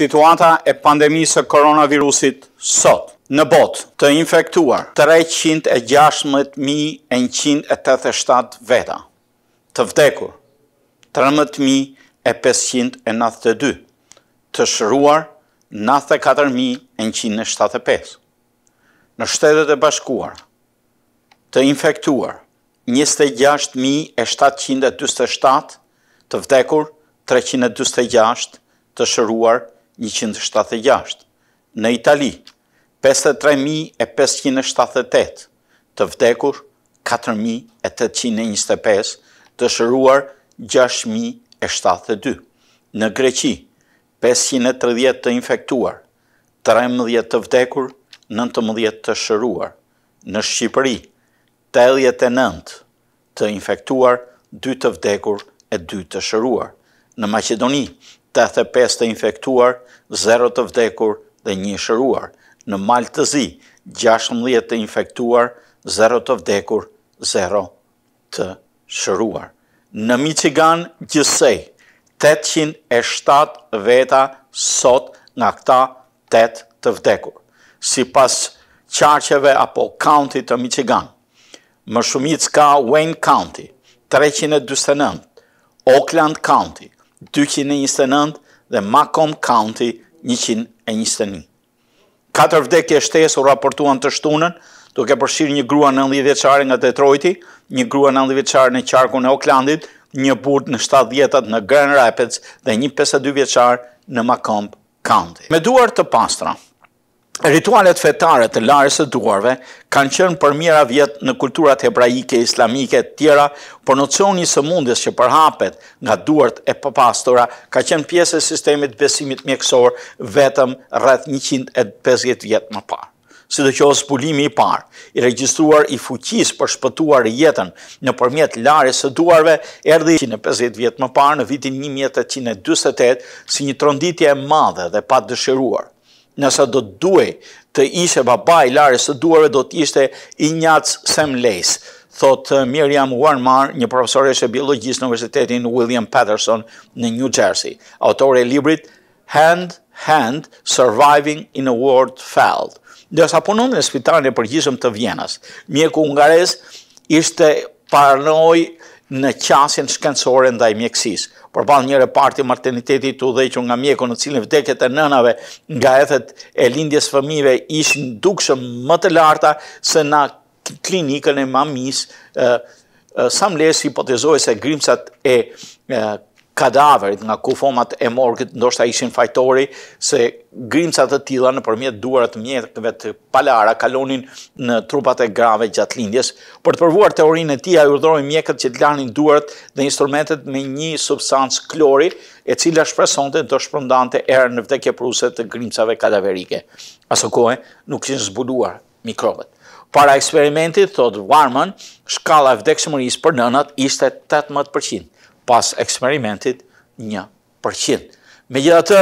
situata e pandemisë e koronavirusit sot. Në bot të infektuar 316.187 veta, të vdekur 13.592, të shëruar 94.175. Në shtetet e bashkuar të infektuar 26.727, të vdekur 326, të shëruar 176, në Itali 53.578, të vdekur 4.825, të shëruar 6.072, në Greqi 530 të infektuar, 13 të vdekur, 19 të shëruar, në Shqipëri 89 të infektuar, 2 të vdekur e 2 të shëruar, në Macedoni 85 të infektuar, 0 të vdekur dhe 1 shëruar. Në Maltë të zi, 16 të infektuar, 0 të vdekur, 0 të shëruar. Në Michigan, gjësej, 807 veta sot nga këta 8 të vdekur. Si pas qarqeve apo county të Michigan, më shumit ka Wayne County, 329, Oakland County, 229 dhe Macomb County 121. Katër vdekje shtesë u raportuan të shtunën, duke përshirë një grua në lidhjeqare nga Detroiti, një grua në lidhjeqare në qarku në Oklandit, një burt në 70 vjetat në Grand Rapids dhe një 52 vjeqar në Macomb County. Me duar të pastra, Ritualet fetare të larës e duarve kanë qenë për mjera vjetë në kulturat hebraike, islamike, tjera, por nocioni së mundes që përhapet nga duart e papastora ka qenë pjesë e sistemit besimit mjekësor vetëm rrët 150 vjetë më parë. Si që o zbulimi i parë, i regjistruar i fuqis për shpëtuar jetën në përmjet larës së duarve, erdi 150 vjetë më parë në vitin 1828 si një tronditje e madhe dhe pa dëshiruar nësa do të duhe të ishe baba i larës të duhe do të ishte i njatsë sem lejës. Thot Miriam Warmar, një profesor e biologjis në Universitetin William Patterson në New Jersey, autore e librit Hand, Hand, Surviving in a World Felt. Ndërsa punon në spitalin e përgjishëm të Vjenas, mjeku ungares ishte paranoj në qasjen shkencore ndaj mjekësisë. Por ballë një repart i maternitetit të udhëhequr nga mjeku në cilin vdekjet e nënave nga ethet e lindjes fëmijëve ishin dukshëm më të larta se në klinikën e mamis, ë samles hipotezohet se grimcat e, e kadaverit nga kufomat e morgët, ndoshta ishin fajtori, se grimcat të tila në përmjet duarat mjekëve të palara kalonin në trupat e grave gjatë lindjes. Për të përvuar teorinë e tia, ju rdojnë mjekët që të lanin duarat dhe instrumentet me një substancë klori, e cila shpresonte do shpërndante erë në vdekje pruse të grimcave kadaverike. Aso kohë, nuk ishin zbuluar mikrobet. Para eksperimentit, thot Warman, shkala vdekshmëris për nënat ishte 18% pas eksperimentit një përqin. Me gjitha të,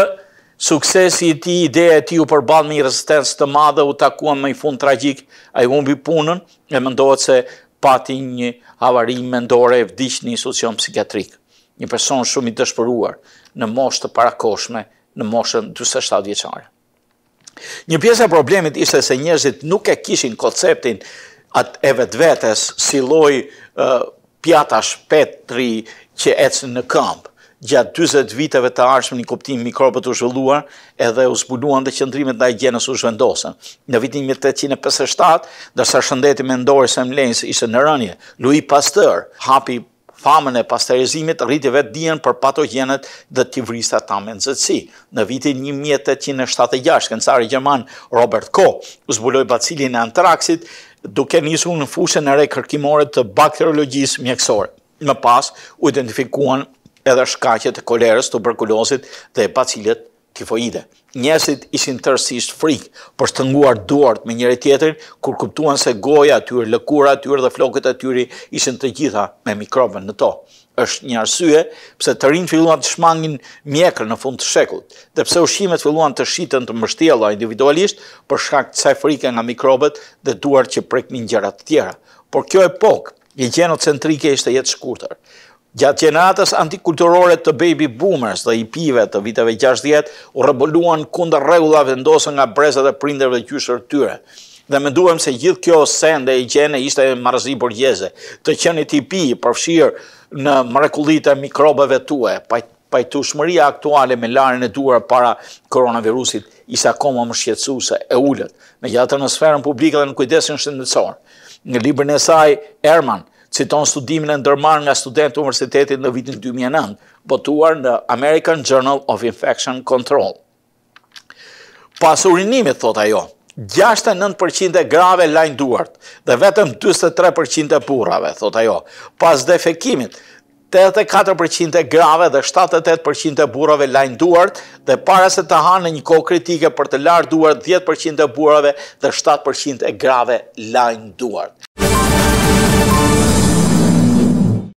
suksesi i ti, ideja e ti u përbal me i rezistencë të madhe, u takuan me i fund tragik, a i umbi punën, e më ndohet se pati një avari mendore e vdish një institucion psikiatrik. Një person shumë i dëshpëruar në moshtë të parakoshme, në moshën 27 vjeqare. Një pjesë e problemit ishte se njerëzit nuk e kishin konceptin atë e vetë vetës si loj pjata pjatash që ecën në kamp gjatë 20 viteve të arshme një kuptim mikropët u zhvilluar edhe u zbuluan dhe qëndrimet nga i gjenës u zhvendosën. Në vitin 1857, dërsa shëndeti me ndorës e mlenës ishe në rënje, Louis Pasteur hapi famën e pasterizimit rriti vetë dijen për patogenet dhe të vrista ta me nëzëtësi. Në vitin 1876, këncari Gjerman Robert Koh u zbuloj bacilin e antraksit duke njësu në fushën e re kërkimore të bakteriologjisë mjekësore më pas u identifikuan edhe shkaqet e kolerës, tuberkulozit dhe bacilet tifoide. Njësit ishin tërësisht frikë për shtënguar duart me njëri tjetërin, kur kuptuan se goja atyre, lëkura atyre dhe flokët atyre ishin të gjitha me mikroben në to. është një arsye pëse të rinë filluan të shmangin mjekër në fund të shekullit, dhe pëse ushimet filluan të shiten të mështjela individualisht për shkak të se frike nga mikrobet dhe duart që prekni të tjera. Por kjo epokë një centrike ishte jetë shkurtër. Gjatë gjenatës antikulturore të baby boomers dhe i pive të viteve 60, u rëbëlluan kundër regula vendosën nga brezat e prinderve dhe gjyshër tyre. Dhe me duhem se gjithë kjo sende dhe i gjene ishte e marëzi burgjeze, të qenit i pi përfshirë në mrekullitë e mikrobeve tue, pa pajtu shmëria aktuale me larën e duar para koronavirusit, isa koma më se e ullët, me gjatë në sferën publikë dhe në kujdesin shëndetësor. Në libër e saj, Erman, citon studimin e ndërmar nga të universitetit në vitin 2009, botuar në American Journal of Infection Control. Pas urinimit, thot ajo, 69% e grave lajnë duart dhe vetëm 23% e purave, thot ajo. Pas defekimit, 84% e grave dhe 78% e burave lajnë duart dhe para se të hanë në një kohë kritike për të larë duart 10% e burave dhe 7% e grave lajnë duart.